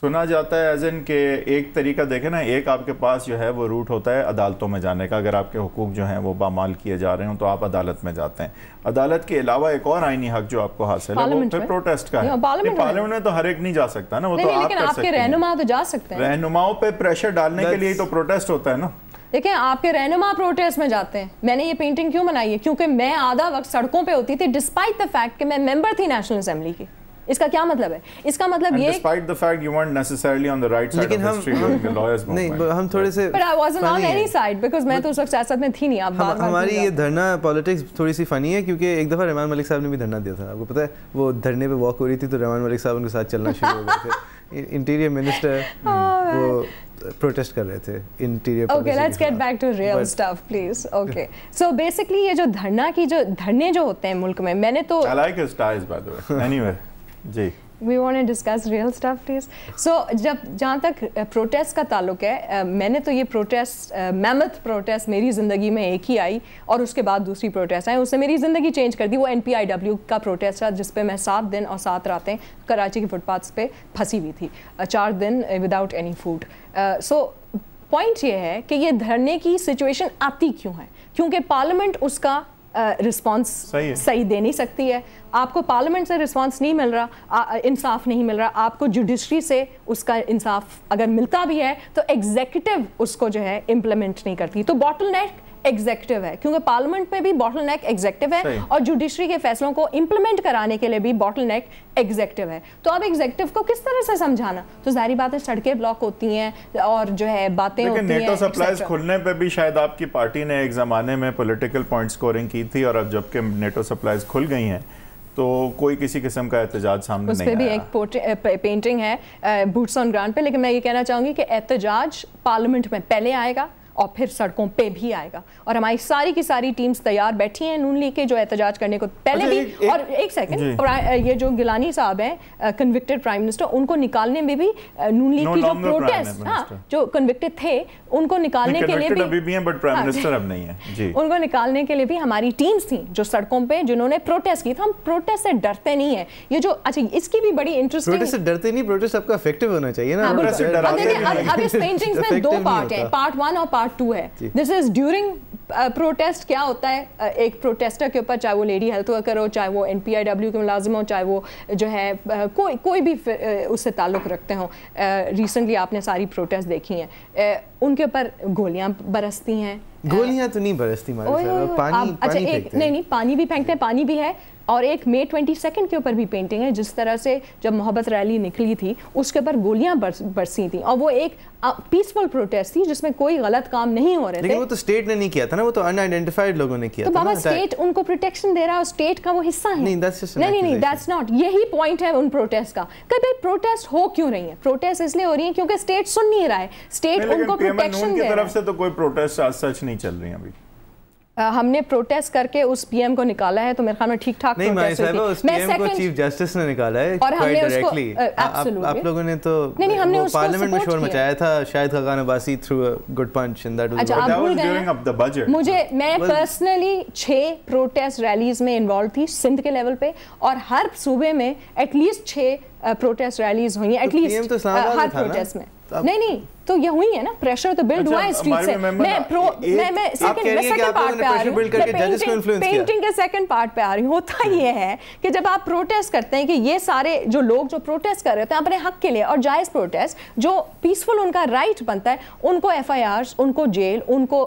सुना जाता है एज इन के एक तरीका देखें ना एक आपके पास जो है वो रूट होता है अदालतों में जाने का अगर आपके हकूक जो हैं वो बामाल किए जा रहे हो तो आप अदालत में जाते हैं अदालत के अलावा एक और आईनी हक जो आपको हासिल है वो फिर प्रोटेस्ट का है पार्लियामेंट में तो हर एक नहीं जा सकता ना वो तो आप आपके रहनुमा तो जा सकते हैं रहनुमाओं पर प्रेशर डालने के लिए तो प्रोटेस्ट होता है ना देखें आपके रहनुमा प्रोटेस्ट में जाते हैं मैंने ये पेंटिंग क्यों बनाई है क्योंकि मैं आधा वक्त सड़कों पे होती थी डिस्पाइट द फैक्ट कि मैं मेंबर थी नेशनल असेंबली की इसका क्या मतलब है इसका मतलब ये despite the fact you weren't necessarily on the right side लेकिन हम lawyers नहीं हम थोड़े से but I wasn't on any side because मैं तो उस वक्त सियासत में थी नहीं आप बात हमारी ये धरना पॉलिटिक्स थोड़ी सी फनी है क्योंकि एक दफ़ा रहमान मलिक साहब ने भी धरना दिया था आपको पता है वो धरने पे वॉक हो रही थी तो रहमान मलिक साहब उनके साथ चलना शुरू हो गए थे इंटीरियर (laughs) oh, मिनिस्टर हम्म, वो प्रोटेस्ट कर रहे थे interior okay let's get back to real stuff please okay so basically ये जो धरना की जो धरने जो होते हैं मुल्क में मैंने तो I like his ties by the way anyway जी we want discuss real stuff please so जब जहाँ तक प्रोटेस्ट का ताल्लुक है मैंने तो ये प्रोटेस्ट मैमथ प्रोटेस्ट मेरी ज़िंदगी में एक ही आई और उसके बाद दूसरी प्रोटेस्ट आई उसने मेरी ज़िंदगी चेंज कर दी वो एन पी आई डब्ल्यू का प्रोटेस्ट था जिसपे मैं सात दिन और सात रातें कराची के फुटपाथ्स पे फंसी हुई थी चार दिन without any food so point ये है कि ये धरने की सिचुएशन आती क्यों है क्योंकि पार्लियामेंट उसका रिस्पांस सही, सही दे नहीं सकती है आपको पार्लियामेंट से रिस्पांस नहीं मिल रहा इंसाफ नहीं मिल रहा आपको जुडिशरी से उसका इंसाफ अगर मिलता भी है तो एग्जीक्यूटिव उसको जो है इम्प्लीमेंट नहीं करती तो बॉटल नेक एग्जेक्टिव है क्योंकि पार्लियामेंट में भी बॉटल नेक एग्जेक्टिव है और जुडिशरी के फैसलों को इंप्लीमेंट कराने के लिए भी बॉटल नेक एग्जेक्टिव है तो अब एग्जेक्टिव को किस तरह से समझाना तो जारी बात है सड़कें ब्लॉक होती हैं और जो है बातें होती नेटो सप्लाईज खुलने पर भी शायद आपकी पार्टी ने एक ज़माने में पोलिटिकल पॉइंट स्कोरिंग की थी और अब जबकि नेटो सप्लाईज खुल गई हैं तो कोई किसी किस्म का एहतजाज सामने उस नहीं पर भी एक पेंटिंग है बूट्स ऑन ग्राउंड पे लेकिन मैं ये कहना चाहूंगी कि एहतजाज पार्लियामेंट में पहले आएगा और फिर सड़कों पे भी आएगा और हमारी सारी की सारी टीम्स तैयार बैठी हैं नून लीग के जो एहतजाज करने को पहले अच्छा, भी एक, और एक सेकंड ये जो गिलानी साहब हैं कन्विक्टेड प्राइम मिनिस्टर उनको निकालने में भी नून लीग की जो प्रोटेस्ट हाँ जो कन्विक्टेड थे उनको निकालने के लिए भी, बट प्राइम मिनिस्टर अब नहीं है (laughs) उनको निकालने के लिए भी हमारी टीम्स थी जो सड़कों पर जिन्होंने प्रोटेस्ट की था तो हम प्रोटेस्ट से डरते नहीं है ये जो अच्छा इसकी भी बड़ी इंटरेस्टिंग से डरते नहीं प्रोटेस्ट आपका इफेक्टिव होना चाहिए ना हाँ, अब इस पेंटिंग्स में (laughs) दो पार्ट है पार्ट वन और पार्ट पार्ट टू है दिस इज ड्यूरिंग प्रोटेस्ट क्या होता है uh, एक प्रोटेस्टर के ऊपर चाहे वो लेडी हेल्थ वर्कर हो चाहे वो एन पी आई डब्ल्यू के मुलाजिम हो चाहे वो जो है uh, कोई कोई भी uh, उससे ताल्लुक़ रखते हों रिसेंटली uh, आपने सारी प्रोटेस्ट देखी हैं uh, उनके ऊपर गोलियां बरसती हैं गोलियां तो नहीं बरसती पानी, पानी अच्छा एक नहीं नहीं पानी भी फेंकते हैं पानी भी है और एक मे ट्वेंटी सेकेंड के ऊपर भी पेंटिंग है जिस तरह से जब मोहब्बत रैली निकली थी उसके ऊपर गोलियां बर, बरसी थी और वो एक पीसफुल प्रोटेस्ट थी जिसमें कोई गलत काम नहीं हो रहे लेकिन थे वो तो स्टेट ने नहीं किया था ना वो तो अनआइडेंटिफाइड लोगों ने किया तो बाबा स्टेट उनको प्रोटेक्शन दे रहा है स्टेट का वो हिस्सा है नहीं दैट्स नहीं नहीं नहीं दैट्स नॉट यही पॉइंट है उन प्रोटेस्ट का कि भाई प्रोटेस्ट हो क्यों रही है प्रोटेस्ट इसलिए हो रही है क्योंकि स्टेट सुन नहीं रहा है स्टेट उनको प्रोटेक्शन की तरफ से तो कोई प्रोटेस्ट आज सच नहीं चल रही है अभी हमने प्रोटेस्ट करके उस पीएम को निकाला है तो मेरे ख्याल में ठीक ठाक नहीं मैं सेकंड को चीफ जस्टिस ने निकाला है और हमने डायरेक्टली आप लोगों ने तो नहीं नहीं हमने उसको पार्लियामेंट में शोर मचाया था शायद Khaqan Abbasi threw a good punch in that was that was during up the budget मुझे मैं पर्सनली 6 प्रोटेस्ट रैलीज में इन्वॉल्व थी सिंध के लेवल पे और हर सूबे में एटलीस्ट 6 प्रोटेस्ट रैलीज हुई एटलीस्ट तो तो हर प्रोटेस्ट में नहीं नहीं तो ये हुई है ना प्रेशर तो बिल्ड अच्छा, हुआ है स्ट्रीट से मैं प्रो मैं मैं सेकंड सेकंड पार्ट पे आ रही हूँ पेंटिंग पेंटिंग के सेकंड पार्ट पे आ रही हूँ होता ये है कि जब आप प्रोटेस्ट करते हैं कि ये सारे जो लोग जो प्रोटेस्ट कर रहे होते हैं अपने हक के लिए और जायज़ प्रोटेस्ट जो पीसफुल उनका राइट बनता है उनको एफ उनको जेल उनको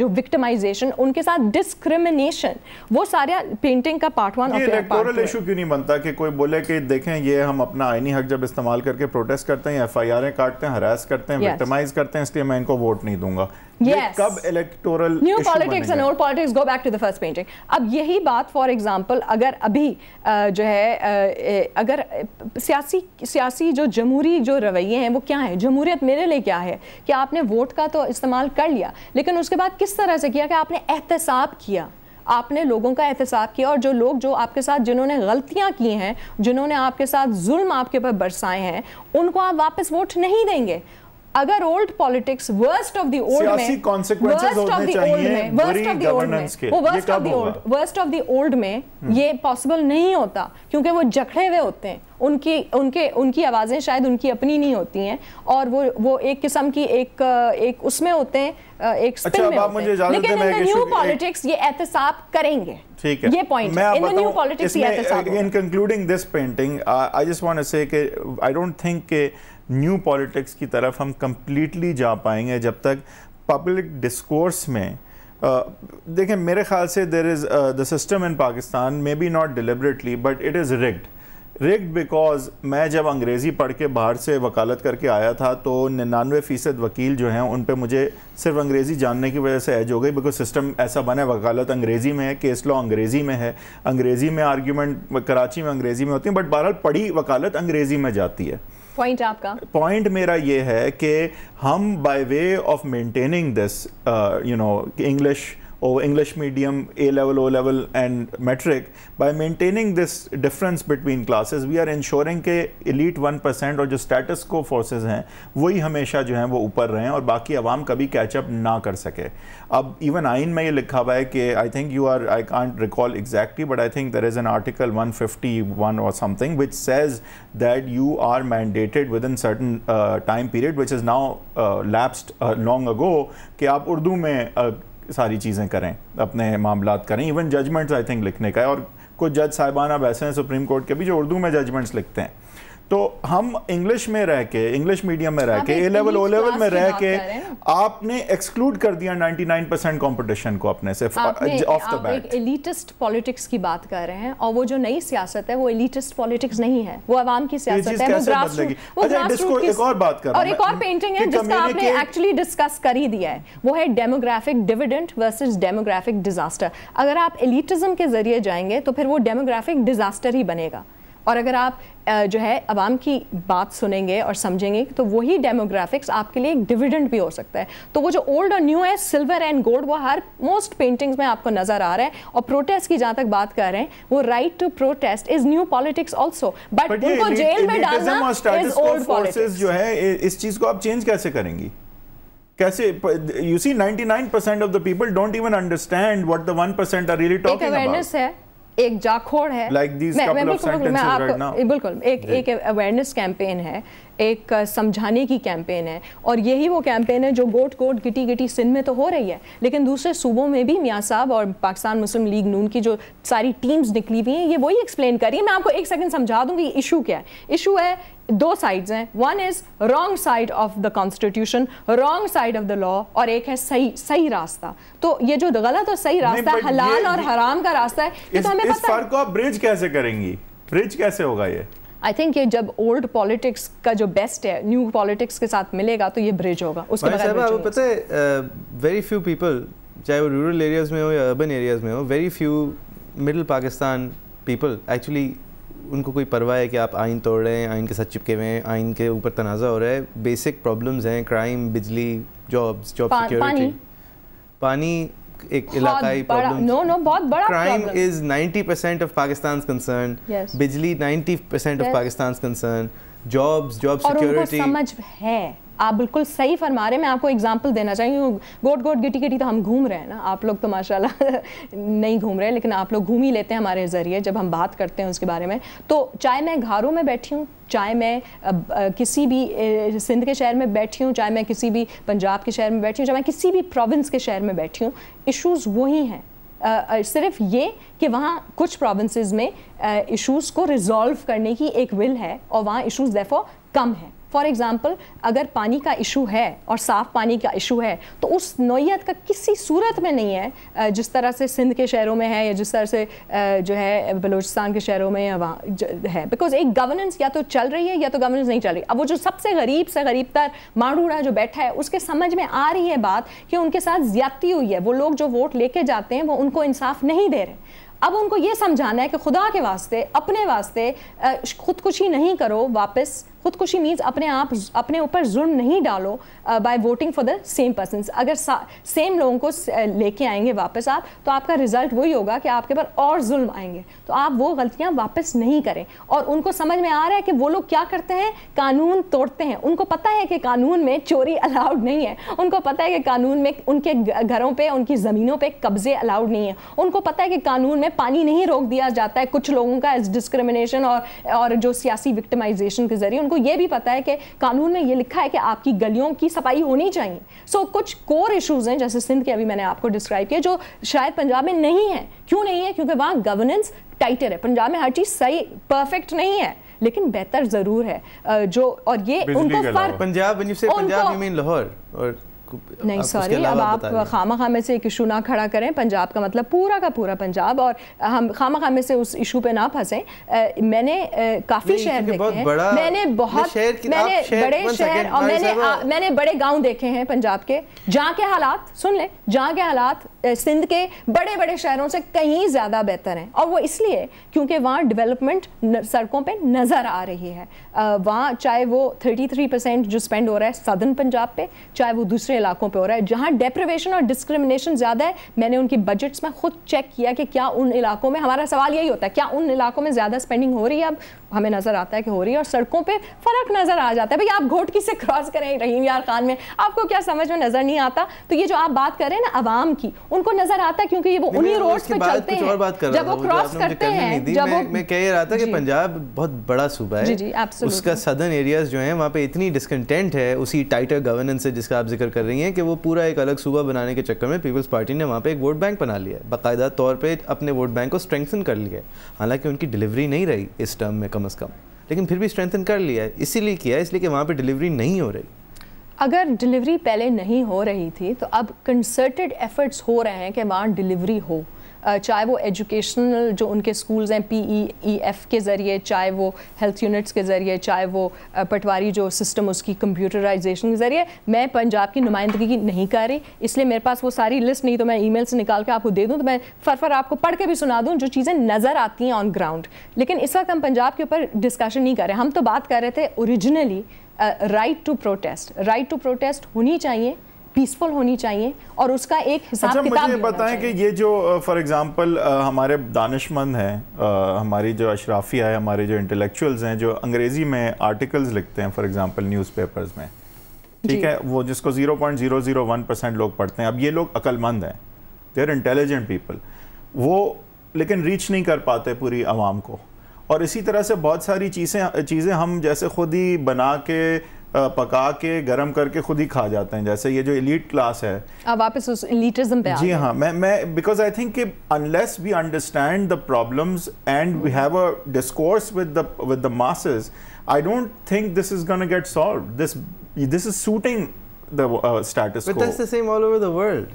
जो विक्टमाइजेशन उनके साथ डिस्क्रिमिनेशन वो सारे पेंटिंग का पार्ट वन इलेक्टोरल इशू क्यों नहीं बनता कि कोई बोले कि देखें ये हम अपना आईनी हक जब इस्तेमाल करके प्रोटेस्ट करते हैं एफ काटते हैं हरास करते हैं आइटमाइज करते हैं इसलिए मैं इनको वोट नहीं दूंगा yes. कब electoral new politics and old politics go back to the first painting अब यही बात फॉर एग्जांपल अगर अभी जो है अगर सियासी सियासी जो जमहूरी जो रवैये हैं वो क्या है जमहूरियत मेरे लिए क्या है कि आपने वोट का तो इस्तेमाल कर लिया लेकिन उसके बाद किस तरह से किया कि आपने एहतसाब किया आपने लोगों का एहतसाब किया और जो लोग जो आपके साथ जिन्होंने गलतियां की हैं जिन्होंने आपके साथ जुल्म आपके ऊपर बरसाए हैं उनको आप वापस वोट नहीं देंगे अगर old politics worst of the old में वर्स्ट ऑफ दी ओल्ड में वर्स्ट ऑफ दी ओल्ड में वो worst of the old worst of the old में हम्म। ये पॉसिबल नहीं होता क्योंकि वो जकड़े हुए होते हैं उनकी उनके उनकी आवाज़ें शायद उनकी अपनी नहीं होती हैं और वो वो एक किस्म की एक एक उसमें होते हैं एक स्पिन अच्छा, में होते हैं लेकिन न्यू पॉलिटिक्स ये एहतसाब करेंगे ठीक है ये point in the new politics ही ऐसा in concluding this painting I just want to say कि आई डोंट थिंक कि न्यू पॉलिटिक्स की तरफ हम कंप्लीटली जा पाएंगे जब तक पब्लिक डिस्कोर्स में Uh, देखें मेरे ख्याल से there is the system in Pakistan maybe not deliberately but it is rigged rigged because मैं जब अंग्रेज़ी पढ़ के बाहर से वकालत करके आया था तो निन्यानवे फ़ीसद वकील जो हैं उन पर मुझे सिर्फ अंग्रेज़ी जानने की वजह से ऐज हो गई बिकॉज सिस्टम ऐसा बना है वकालत अंग्रेज़ी में है केस लॉ अंग्रेज़ी में है अंग्रेज़ी में आर्ग्यूमेंट कराची में अंग्रेज़ी में होती है बट बहरहाल पढ़ी वकालत अंग्रेज़ी में जाती है पॉइंट आपका पॉइंट मेरा ये है कि हम by way of maintaining this you know English over English medium, A level, O level, and metric. By maintaining this difference between classes, we are ensuring के elite 1% और जो status quo forces हैं वही हमेशा जो हैं वो ऊपर रहें और बाकी आवाम कभी कैचअप ना कर सके अब इवन आइन में ये लिखा हुआ है कि I think you are I can't recall exactly but I think there is an article 151 और something which says that you are mandated within certain time period which is now lapsed long ago कि आप उर्दू में uh, सारी चीज़ें करें अपने मामला करें इवन जजमेंट्स आई थिंक लिखने का है और कुछ जज साहिबान अब ऐसे हैं सुप्रीम कोर्ट के भी जो उर्दू में जजमेंट्स लिखते हैं तो हम इंग्लिश में रह के इंग्लिश मीडियम में रह के ए लेवल ओ लेवल में रह के आपने एक्सक्लूड कर दिया 99 परसेंट कॉम्पिटिशन को अपने से off the bat elitist politics की बात कर रहे हैं और वो जो नई सियासत है वो एलिटिस्ट पॉलिटिक्स नहीं है वो आवाम की सियासत है वो ग्रासरूट अच्छा एक और बात कर और एक और पेंटिंग है जिसका आपने एक्चुअली डिस्कस कर ही दिया है वो है demographic dividend versus demographic disaster अगर आप एलिटिज्म के जरिए जाएंगे तो फिर वो डेमोग्राफिक डिजास्टर ही बनेगा और अगर आप जो है आवाम की बात सुनेंगे और समझेंगे तो वही डेमोग्राफिक्स आपके लिए एक डिविडेंड भी हो सकता है तो वो जो ओल्ड और न्यू है सिल्वर एंड गोल्ड वो हर मोस्ट पेंटिंग्स में आपको नज़र आ रहा है और प्रोटेस्ट की जहाँ तक बात कर रहे हैं वो right to protest is new politics also but उनको जेल में डालना इज ओल्ड पॉलिटिक्स जो है इस चीज़ को आप चेंज कैसे करेंगी कैसे you see 99% of the people don't even understand what the 1% are really talking about awareness है एक जाखोड़ है like मैं, मैं बिल्कुल right मैं आप right बिल्कुल एक एक अवेयरनेस कैंपेन है एक समझाने की कैंपेन है और यही वो कैंपेन है जो गोट गोट गिटी गिटी सिंध में तो हो रही है लेकिन दूसरे सूबों में भी मियाँ साहब और पाकिस्तान मुस्लिम लीग नून की जो सारी टीम्स निकली हुई हैं ये वही एक्सप्लेन कर रही है मैं आपको एक सेकंड समझा दूंगी इशू क्या है इशू है दो साइड्स हैं one is wrong side of the constitution wrong side of the law और एक है सही सही रास्ता तो ये जो गलत और सही रास्ता है हलाल और हराम का रास्ता है ये तो हमें इस, पता इस फर्क को आप ब्रिज कैसे करेंगी ब्रिज कैसे होगा ये आई थिंक ये जब ओल्ड पॉलिटिक्स का जो बेस्ट है न्यू पॉलिटिक्स के साथ मिलेगा तो ये ब्रिज होगा उसके बगैर पता है वेरी फ्यू पीपल चाहे वो रूरल एरियाज़ में हो या अर्बन एरियाज़ में हो very few middle Pakistan people actually उनको कोई परवाह है कि आप आइन तोड़ रहे हैं आइन के साथ चिपके हुए हैं आइन के ऊपर तनाज़ा हो रहा है बेसिक प्रॉब्लम्स हैं क्राइम बिजली जॉब्स जॉब सिक्योरिटी पानी एक इलाकाई प्रॉब्लम नो नो बहुत बड़ा crime is 90% of Pakistan concern बिजली 90% of Pakistan concern jobs job security समझ है आप बिल्कुल सही फरमा रहे मैं आपको एग्जांपल देना चाहिए गोट गोट गिटी गिटी तो हम घूम रहे हैं ना आप लोग तो माशाल्लाह (laughs) नहीं घूम रहे लेकिन आप लोग घूम ही लेते हैं हमारे ज़रिए जब हम बात करते हैं उसके बारे में तो चाहे मैं घरों में बैठी हूँ चाहे मैं किसी भी सिंध के शहर में बैठी हूँ चाहे मैं किसी भी पंजाब के शहर में बैठी हूँ चाहे मैं किसी भी प्रोविंस के शहर में बैठी हूँ इशूज़ वही हैं सिर्फ ये कि वहाँ कुछ प्रोविंसेस में इश्यूज़ को रिजॉल्व करने की एक विल है और वहाँ इश्यूज़ देफो कम है फॉर एग्ज़ाम्पल अगर पानी का इशू है और साफ़ पानी का इशू है तो उस नोयत का किसी सूरत में नहीं है जिस तरह से सिंध के शहरों में है या जिस तरह से जो है बलोचिस्तान के शहरों में वहाँ है बिकॉज एक गवर्नेंस या तो चल रही है या तो गवर्नेंस नहीं चल रही अब वो जो सबसे गरीब से गरीब तर माड़ूढ़ा जो बैठा है उसके समझ में आ रही है बात कि उनके साथ ज्यादती हुई है वो लोग जो वोट लेके जाते हैं वो उनको इंसाफ नहीं दे रहे अब उनको ये समझाना है कि खुदा के वास्ते अपने वास्ते खुदकुशी नहीं करो वापस खुदकुशी मीन्स अपने आप अपने ऊपर जुर्म नहीं डालो by voting for the same person अगर सेम लोगों को uh, लेके आएंगे वापस आप तो आपका रिजल्ट वही होगा कि आपके पर और जुल्म आएंगे तो आप वो गलतियाँ वापस नहीं करें और उनको समझ में आ रहा है कि वो लोग क्या करते हैं कानून तोड़ते हैं उनको पता है कि कानून में चोरी अलाउड नहीं है उनको पता है कि कानून में उनके घरों पर उनकी ज़मीनों पर कब्ज़े अलाउड नहीं है उनको पता है कि कानून में पानी नहीं रोक दिया जाता है कुछ लोगों का डिस्क्रिमिनेशन और और जो सियासी विक्टमाइजेशन के जरिए उनको ये भी पता है कि कानून में ये लिखा है कि आपकी गलियों की सफाई होनी चाहिए सो so, कुछ कोर इशूज़ हैं जैसे सिंध के अभी मैंने आपको डिस्क्राइब किया जो शायद पंजाब में नहीं है क्यों नहीं है क्योंकि वहाँ गवर्नेंस टाइटर है पंजाब में हर चीज़ सही परफेक्ट नहीं है लेकिन बेहतर ज़रूर है जो और ये उनको पंजाब पंजाब यू लाहौर और नहीं सॉरी अब आप खामा खामे से एक इशू ना खड़ा करें पंजाब का मतलब पूरा का पूरा पंजाब और हम खामा खामे से उस इशू पे ना फंसें मैंने काफ़ी शहर देखे हैं मैंने बहुत मैंने बड़े शहर और मैंने मैंने बड़े गाँव देखे हैं पंजाब के जहाँ के हालात सुन लें जहाँ के हालात सिंध के बड़े बड़े शहरों से कहीं ज़्यादा बेहतर हैं और वो इसलिए क्योंकि वहाँ डेवलपमेंट सड़कों पर नज़र आ रही है वहाँ चाहे वो थ्री परसेंट जो स्पेंड हो रहा है सदर्न पंजाब पे चाहे वो दूसरे इलाकों पे हो रहा है जहाँ डेप्रवेशन और डिस्क्रिमिनेशन ज़्यादा है मैंने उनकी बजट्स में खुद चेक किया कि क्या उन इलाकों में हमारा सवाल यही होता है क्या उन इलाकों में ज़्यादा स्पेंडिंग हो रही है अब हमें नज़र आता है कि हो रही है और सड़कों पर फ़र्क नज़र आ जाता है भाई आप घोट किसे क्रॉस करें रहीम यार खान में आपको क्या समझ में नज़र नहीं आता तो ये जो आप बात करें ना आवाम की उनको नजर आता है क्योंकि ये वो उन्हीं रोड पर चलते हैं जब वो क्रॉस करते हैं जब मैं कह रहा था कि पंजाब बहुत बड़ा सूबा है जी जी, उसका सदर्न एरियाज जो है वहाँ पे इतनी डिस्कंटेंट है उसी टाइटर गवर्नेंस से जिसका आप जिक्र कर रहे रही हैं कि वो पूरा एक अलग सूबा बनाने के चक्कर में पीपल्स पार्टी ने वहाँ पे एक वोट बैंक बना लिया है बाकायदा तौर पे अपने वोट बैंक को स्ट्रेंथन कर लिया है हालांकि उनकी डिलीवरी नहीं रही इस टर्म में कम अज़ कम लेकिन फिर भी स्ट्रेंथन कर लिया है इसीलिए किया है इसलिए कि वहाँ पर डिलीवरी नहीं हो रही अगर डिलीवरी पहले नहीं हो रही थी तो अब कंसर्टेड एफर्ट्स हो रहे हैं कि वहाँ डिलीवरी हो चाहे वो एजुकेशनल जो उनके स्कूल्स हैं पी ई ई एफ़ के ज़रिए चाहे वो हेल्थ यूनिट्स के ज़रिए चाहे वो पटवारी जो सिस्टम उसकी कंप्यूटराइजेशन के ज़रिए मैं पंजाब की नुमाइंदगी नहीं कर रही इसलिए मेरे पास वो सारी लिस्ट नहीं तो मैं ई से निकाल के आपको दे दूँ तो मैं फर फर आपको पढ़ के भी सुना दूँ जो चीज़ें नज़र आती हैं ऑन ग्राउंड लेकिन इस वक्त हम पंजाब के ऊपर डिस्कशन नहीं कर रहे हम तो बात कर रहे थे originally right to protest right to protest होनी चाहिए पीसफुल होनी चाहिए और उसका एक हिसाब अच्छा, किताब मुझे बताएं कि ये जो फॉर एग्जांपल हमारे दानिशमंद हैं हमारी जो अशराफिया है हमारे जो इंटेलेक्चुअल्स हैं जो अंग्रेज़ी में आर्टिकल्स लिखते हैं फॉर एग्जांपल न्यूज़पेपर्स में ठीक है वो जिसको 0.001 परसेंट लोग पढ़ते हैं अब ये लोग अक्लमंद हैं देर इंटेलिजेंट पीपल वो लेकिन रीच नहीं कर पाते पूरी आवाम को और इसी तरह से बहुत सारी चीज़ें चीज़ें हम जैसे खुद ही बना के पका के गर्म करके खुद ही खा जाते हैं जैसे ये जो इलीट क्लास है अब वापस उस इलीटिज्म पे जी हाँ मैं मैं बिकॉज आई थिंक कि unless we understand the problems and we have a discourse with the with the masses I don't think this is gonna get solve this this is suiting the status but that's the same all over the world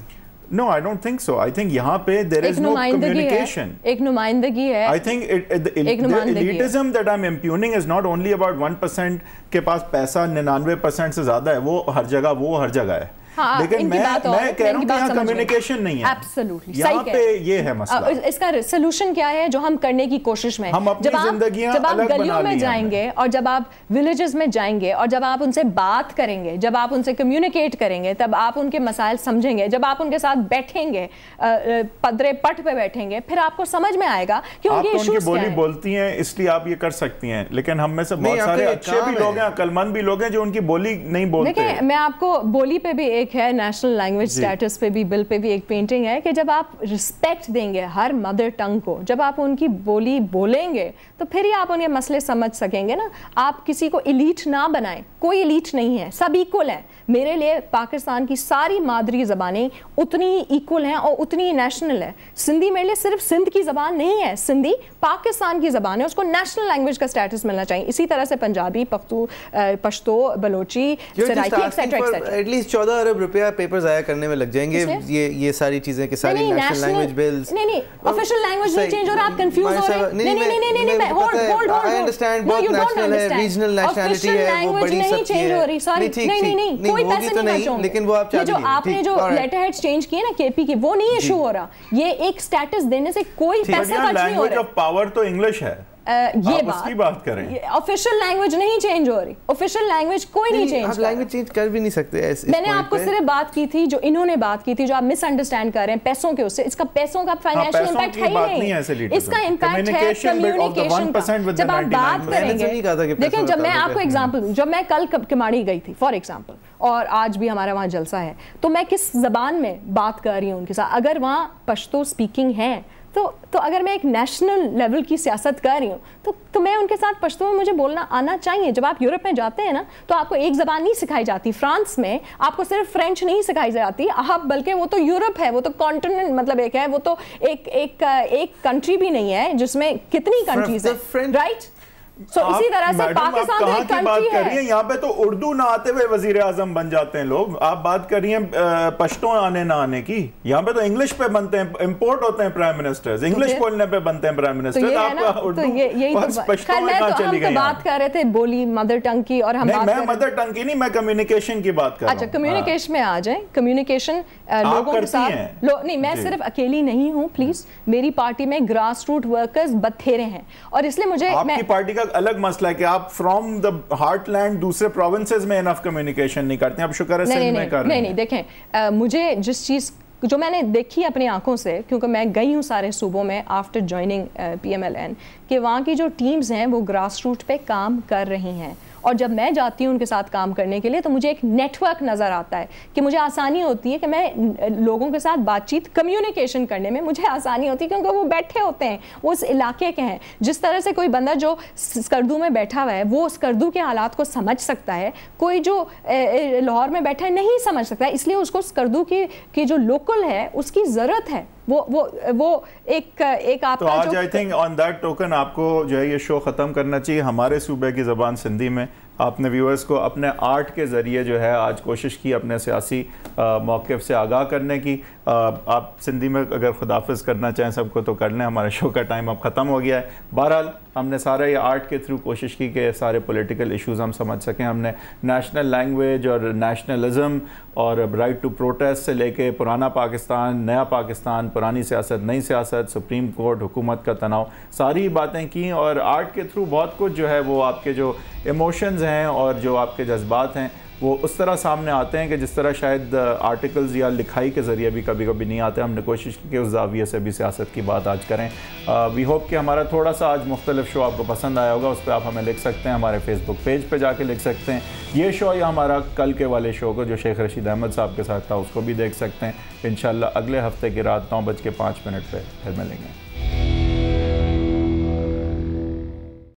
No, I don't think so. I think यहाँ पे there is no communication. एक नुमाइंदगी है. I think it, it, the, एक the elitism that I'm impugning is not only about one percent के पास पैसा निन्यानवे percent से ज़्यादा है वो हर जगह वो हर जगह है. हाँ, लेकिन मैं मैं कह रहा हूँ यहाँ कम्युनिकेशन नहीं है एब्सोल्युटली यहाँ पे ये है मसला इसका सोल्यूशन क्या है जो हम करने की कोशिश में हम जब आप जब आप गलियों में जाएंगे और जब आप विलेजेस में जाएंगे और जब आप उनसे बात करेंगे जब आप उनसे कम्युनिकेट करेंगे तब आप उनके मसाइल समझेंगे जब आप उनके साथ बैठेंगे पदरे पट पे बैठेंगे फिर आपको समझ में आएगा कि उनके इश्यूज तो बोली बोलती हैं इसलिए आप ये कर सकती हैं लेकिन हम में से बहुत सारे अच्छे भी लोग हैं अकलमंद भी लोग हैं जो उनकी बोली नहीं बोलते मैं आपको बोली पे भी एक एक है नेशनल लैंग्वेज स्टेटस पे भी बिल पे भी एक पेंटिंग है कि जब आप रिस्पेक्ट देंगे हर मदर टंग को जब आप उनकी बोली बोलेंगे तो फिर ही आप उनके मसले समझ सकेंगे ना आप किसी को इलीट ना बनाएं कोई इलीट नहीं है सब इक्वल हैं मेरे लिए पाकिस्तान की सारी मादरी ज़बानें उतनी ही इक्वल हैं और उतनी ही नेशनल है सिंधी मेरे लिए सिर्फ सिंध की ज़बान नहीं है सिंधी पाकिस्तान की ज़बान है उसको नेशनल लैंग्वेज का स्टेटस मिलना चाहिए इसी तरह से पंजाबी पख्तू पश्तो बलोची एटलीस्ट चौदह अरब अरब रुपया पेपर जाया करने में लग जाएंगे ये ये सारी चीजें कि सारी नेशनल लैंग्वेज बिल्स नहीं नहीं ऑफिशियल लैंग्वेज नहीं चेंज और आप कंफ्यूज हो रहे हैं नहीं नहीं नहीं नहीं hold hold hold I understand बहुत नेशनल है रीजनल नेशनलिटी है वो बड़ी सब चेंज हो रही सॉरी नहीं नहीं नहीं कोई पैसे नहीं बचाओगे लेकिन वो आप चाहिए जो आपने जो लेटर हेड्स चेंज किए ना केपी के वो नहीं इशू हो रहा ये एक स्टेटस देने से कोई पैसा खर्च नहीं हो रहा पावर तो इंग्लिश है ये आप बात उसकी बात करें ऑफिशियल लैंग्वेज नहीं चेंज हो रही ऑफिशियल लैंग्वेज कोई नहीं, नहीं चेंज आप लैंग्वेज चेंज कर भी नहीं सकते इस, मैंने इस आपको सिर्फ बात की थी जो इन्होंने बात की थी जो आप मिसअंडरस्टैंड कर रहे हैं पैसों के उससे इसका पैसों का फाइनेंशियल हाँ, इंपैक्ट है ही नहीं इसका इंपैक्ट है कम्युनिकेशन जब आप बात करेंगे तो देखें जब मैं आपको एग्जाम्पल हम्म। जब मैं कल किमाड़ी गई थी फॉर एग्जाम्पल और आज भी हमारा वहाँ जलसा है तो मैं किस जबान में बात कर रही हूँ उनके साथ अगर वहाँ पश्तो स्पीकिंग है तो तो अगर मैं एक नेशनल लेवल की सियासत कर रही हूँ तो तो मैं उनके साथ पश्तो में मुझे बोलना आना चाहिए जब आप यूरोप में जाते हैं ना तो आपको एक ज़बान नहीं सिखाई जाती फ्रांस में आपको सिर्फ फ्रेंच नहीं सिखाई जाती आप बल्कि वो तो यूरोप है वो तो कॉन्टिनेंट मतलब एक है वो तो एक एक एक कंट्री भी नहीं है जिसमें कितनी कंट्रीज है राइट So, इसी तरह से पाकिस्तान तो एक कंट्री है यहाँ पे तो उर्दू ना आते हुए वजीर आजम बन जाते हैं लोग आप बात कर रही हैं पश्तो आने ना आने की यहाँ पे तो इंग्लिश पे बनते हैं इम्पोर्ट होते हैं प्राइम मिनिस्टर इंग्लिश बोलने पे बनते हैं प्राइम मिनिस्टर तो आपका तो उर्दू तो तो- चली गई बात कर रहे थे बोली मदर टंग की और हम मैं मदर टंग की नहीं मैं कम्युनिकेशन की बात कर अच्छा कम्युनिकेशन में आ जाए कम्युनिकेशन लोगों के साथ नहीं मैं सिर्फ अकेली नहीं हूँ प्लीज हम्म। मेरी पार्टी में ग्रास रूट वर्कर्स बथेरे हैं और इसलिए मुझे पार्टी का अलग अलग मसला है कि आप फ्रॉम द हार्ट लैंड दूसरे प्रोविंसेस में इनफ कम्युनिकेशन नहीं करते आप शुक्र है नहीं, नहीं, कर नहीं नहीं देखें आ, मुझे जिस चीज़ जो मैंने देखी अपनी आंखों से क्योंकि मैं गई हूँ सारे सूबों में after joining P M L N कि वहाँ की जो टीम्स हैं वो ग्रास रूट पर काम कर रही हैं और जब मैं जाती हूँ उनके साथ काम करने के लिए तो मुझे एक नेटवर्क नज़र आता है कि मुझे आसानी होती है कि मैं लोगों के साथ बातचीत कम्युनिकेशन करने में मुझे आसानी होती है क्योंकि वो बैठे होते हैं वो उस इलाके के हैं जिस तरह से कोई बंदा जो स्कर्दू में बैठा हुआ है वो स्कर्दू के हालात को समझ सकता है कोई जो लाहौर में बैठा है नहीं समझ सकता इसलिए उसको स्कर्दू की, की जो लोकल है उसकी ज़रूरत है वो वो वो एक एक आपका तो आज I think on that token आपको जो है ये शो ख़त्म करना चाहिए हमारे सूबे की ज़बान सिंधी में आपने व्यूअर्स को अपने आर्ट के ज़रिए जो है आज कोशिश की अपने सियासी मौक़ से आगाह करने की आप सिंधी में अगर खुदाफिज करना चाहें सबको तो कर लें हमारे शो का टाइम अब ख़त्म हो गया है बहरहाल हमने सारे ये आर्ट के थ्रू कोशिश की कि सारे पॉलिटिकल इश्यूज हम समझ सकें हमने नेशनल लैंग्वेज और नेशनलिज्म और राइट टू प्रोटेस्ट से लेके पुराना पाकिस्तान नया पाकिस्तान पुरानी सियासत नई सियासत सुप्रीम कोर्ट हुकूमत का तनाव सारी बातें की और आर्ट के थ्रू बहुत कुछ जो है वो आपके जो इमोशंस हैं और जो आपके जज्बात हैं वो उस तरह सामने आते हैं कि जिस तरह शायद आर्टिकल्स uh, या लिखाई के ज़रिए भी कभी कभी नहीं आते हमने कोशिश की कि उस जाविये से भी सियासत की बात आज करें वी uh, होप कि हमारा थोड़ा सा आज मुख्तलिफ शो आपको पसंद आया होगा उस पर आप हमें लिख सकते हैं हमारे फेसबुक पेज पर जाके लिख सकते हैं ये शो या हमारा कल के वाले शो को जो शेख रशीद अहमद साहब के साथ था उसको भी देख सकते हैं इन अगले हफ्ते की रात नौ बज के पाँच मिनट पर फिर मिलेंगे